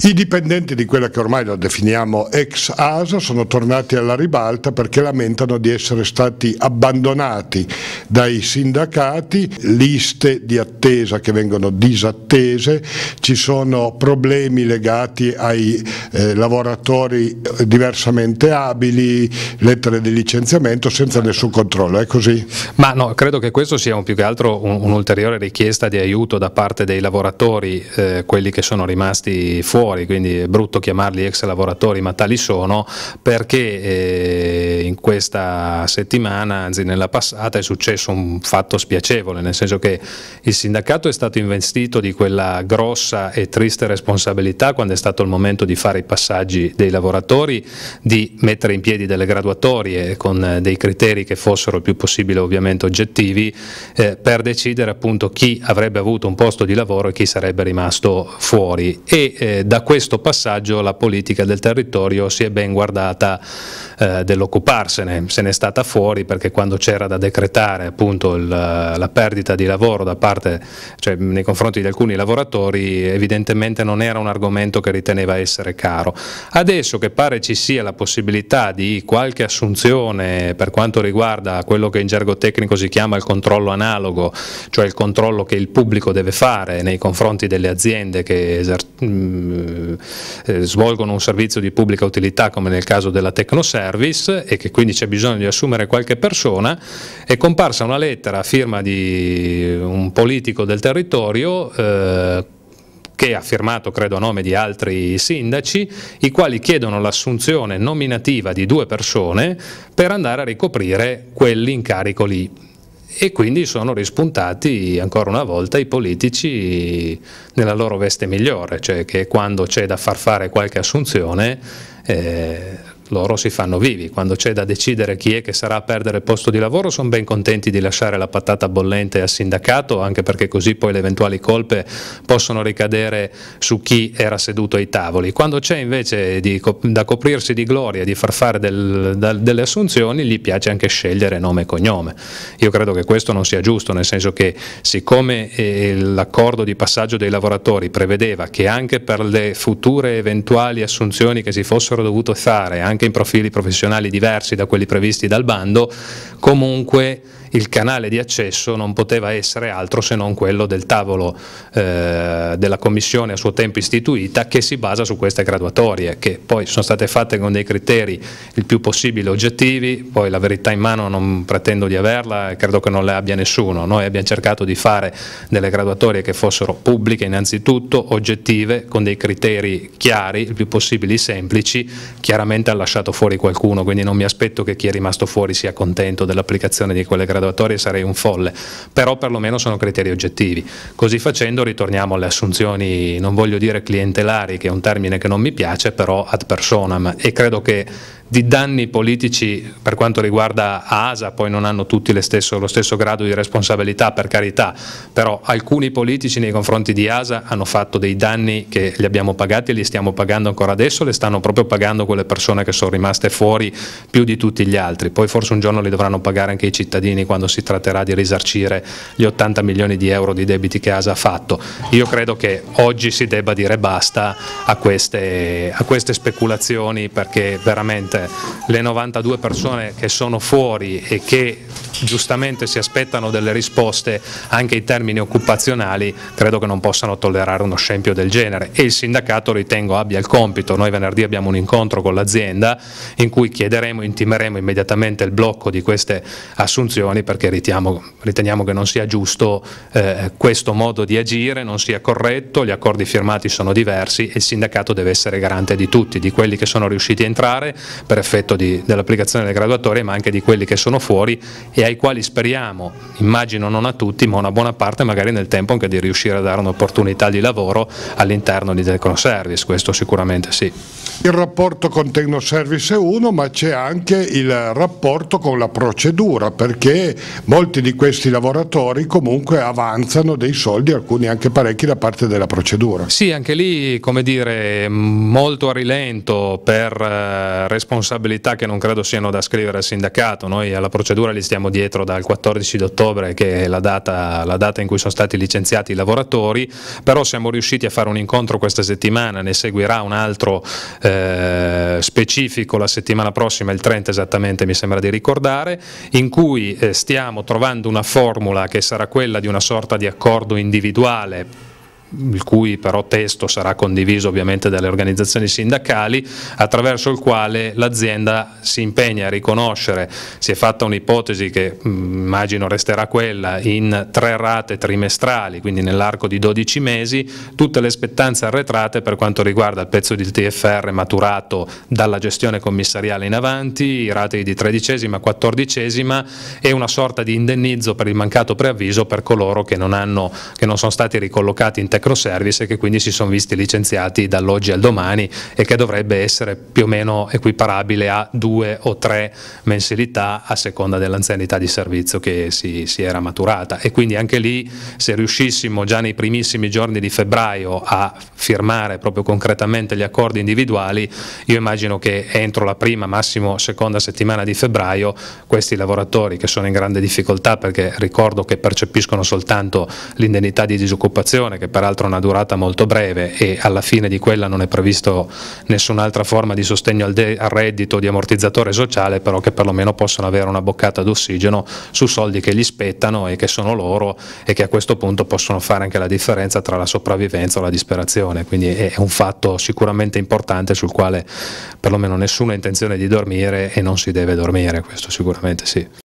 I dipendenti di quella che ormai la definiamo ex ASA sono tornati alla ribalta perché lamentano di essere stati abbandonati dai sindacati, liste di attesa che vengono disattese, ci sono problemi legati ai eh, lavoratori eh, diversamente abili, lettere di licenziamento senza nessun controllo, è così? Ma no, credo che questo sia un, più che altro un'ulteriore un richiesta di aiuto da parte dei lavoratori, eh, quelli che sono rimasti fuori lavoratori, quindi è brutto chiamarli ex lavoratori, ma tali sono, perché eh, in questa settimana, anzi nella passata, è successo un fatto spiacevole, nel senso che il sindacato è stato investito di quella grossa e triste responsabilità quando è stato il momento di fare i passaggi dei lavoratori, di mettere in piedi delle graduatorie con eh, dei criteri che fossero il più possibile ovviamente oggettivi, eh, per decidere appunto chi avrebbe avuto un posto di lavoro e chi sarebbe rimasto fuori. E, eh, da da questo passaggio la politica del territorio si è ben guardata eh, dell'occuparsene, se n'è stata fuori perché quando c'era da decretare appunto il, la perdita di lavoro da parte, cioè, nei confronti di alcuni lavoratori evidentemente non era un argomento che riteneva essere caro. Adesso che pare ci sia la possibilità di qualche assunzione per quanto riguarda quello che in gergo tecnico si chiama il controllo analogo, cioè il controllo che il pubblico deve fare nei confronti delle aziende che esercitano mm, eh, eh, svolgono un servizio di pubblica utilità come nel caso della Tecnoservice e che quindi c'è bisogno di assumere qualche persona, è comparsa una lettera a firma di un politico del territorio eh, che ha firmato credo a nome di altri sindaci, i quali chiedono l'assunzione nominativa di due persone per andare a ricoprire quell'incarico lì e quindi sono rispuntati ancora una volta i politici nella loro veste migliore, cioè che quando c'è da far fare qualche assunzione eh, loro si fanno vivi, quando c'è da decidere chi è che sarà a perdere il posto di lavoro sono ben contenti di lasciare la patata bollente al sindacato, anche perché così poi le eventuali colpe possono ricadere su chi era seduto ai tavoli. Quando c'è invece di, da coprirsi di gloria, di far fare del, da, delle assunzioni, gli piace anche scegliere nome e cognome. Io credo che questo non sia giusto, nel senso che siccome eh, l'accordo di passaggio dei lavoratori prevedeva che anche per le future eventuali assunzioni che si fossero dovute fare, anche in profili professionali diversi da quelli previsti dal bando, comunque il canale di accesso non poteva essere altro se non quello del tavolo eh, della commissione a suo tempo istituita che si basa su queste graduatorie che poi sono state fatte con dei criteri il più possibile oggettivi, poi la verità in mano non pretendo di averla credo che non le abbia nessuno, noi abbiamo cercato di fare delle graduatorie che fossero pubbliche innanzitutto, oggettive, con dei criteri chiari, il più possibile semplici, chiaramente ha lasciato fuori qualcuno, quindi non mi aspetto che chi è rimasto fuori sia contento dell'applicazione di quelle graduatorie graduatorie sarei un folle, però perlomeno sono criteri oggettivi. Così facendo ritorniamo alle assunzioni, non voglio dire clientelari, che è un termine che non mi piace, però ad personam e credo che di danni politici per quanto riguarda ASA, poi non hanno tutti stesso, lo stesso grado di responsabilità per carità, però alcuni politici nei confronti di ASA hanno fatto dei danni che li abbiamo pagati e li stiamo pagando ancora adesso, le stanno proprio pagando quelle persone che sono rimaste fuori più di tutti gli altri, poi forse un giorno li dovranno pagare anche i cittadini quando si tratterà di risarcire gli 80 milioni di euro di debiti che ASA ha fatto. Io credo che oggi si debba dire basta a queste, a queste speculazioni perché veramente ovviamente le 92 persone che sono fuori e che giustamente si aspettano delle risposte anche in termini occupazionali credo che non possano tollerare uno scempio del genere e il sindacato ritengo abbia il compito, noi venerdì abbiamo un incontro con l'azienda in cui chiederemo, intimeremo immediatamente il blocco di queste assunzioni perché riteniamo, riteniamo che non sia giusto eh, questo modo di agire, non sia corretto, gli accordi firmati sono diversi e il sindacato deve essere garante di tutti, di quelli che sono riusciti a entrare per effetto di, dell'applicazione delle graduatorie ma anche di quelli che sono fuori e ai quali speriamo, immagino non a tutti ma una buona parte magari nel tempo anche di riuscire a dare un'opportunità di lavoro all'interno di Tecnoservice, questo sicuramente sì. Il rapporto con Tecnoservice è uno ma c'è anche il rapporto con la procedura perché molti di questi lavoratori comunque avanzano dei soldi, alcuni anche parecchi da parte della procedura. Sì, anche lì come dire molto a rilento per responsabilità eh, responsabilità che non credo siano da scrivere al sindacato, noi alla procedura li stiamo dietro dal 14 ottobre che è la data, la data in cui sono stati licenziati i lavoratori, però siamo riusciti a fare un incontro questa settimana, ne seguirà un altro eh, specifico la settimana prossima, il 30 esattamente mi sembra di ricordare, in cui eh, stiamo trovando una formula che sarà quella di una sorta di accordo individuale il cui però testo sarà condiviso ovviamente dalle organizzazioni sindacali, attraverso il quale l'azienda si impegna a riconoscere, si è fatta un'ipotesi che mm, immagino resterà quella, in tre rate trimestrali, quindi nell'arco di 12 mesi, tutte le spettanze arretrate per quanto riguarda il pezzo di TFR maturato dalla gestione commissariale in avanti, i ratei di tredicesima, quattordicesima e una sorta di indennizzo per il mancato preavviso per coloro che non, hanno, che non sono stati ricollocati in Tecnoservice e che quindi si sono visti licenziati dall'oggi al domani e che dovrebbe essere più o meno equiparabile a due o tre mensilità a seconda dell'anzianità di servizio che si, si era maturata e quindi anche lì se riuscissimo già nei primissimi giorni di febbraio a firmare proprio concretamente gli accordi individuali, io immagino che entro la prima, massimo seconda settimana di febbraio questi lavoratori che sono in grande difficoltà perché ricordo che percepiscono soltanto l'indennità di disoccupazione che peraltro peraltro una durata molto breve e alla fine di quella non è previsto nessun'altra forma di sostegno al, de- al reddito, di ammortizzatore sociale, però che perlomeno possono avere una boccata d'ossigeno su soldi che gli spettano e che sono loro e che a questo punto possono fare anche la differenza tra la sopravvivenza o la disperazione. Quindi è un fatto sicuramente importante sul quale perlomeno nessuno ha intenzione di dormire e non si deve dormire, questo sicuramente sì.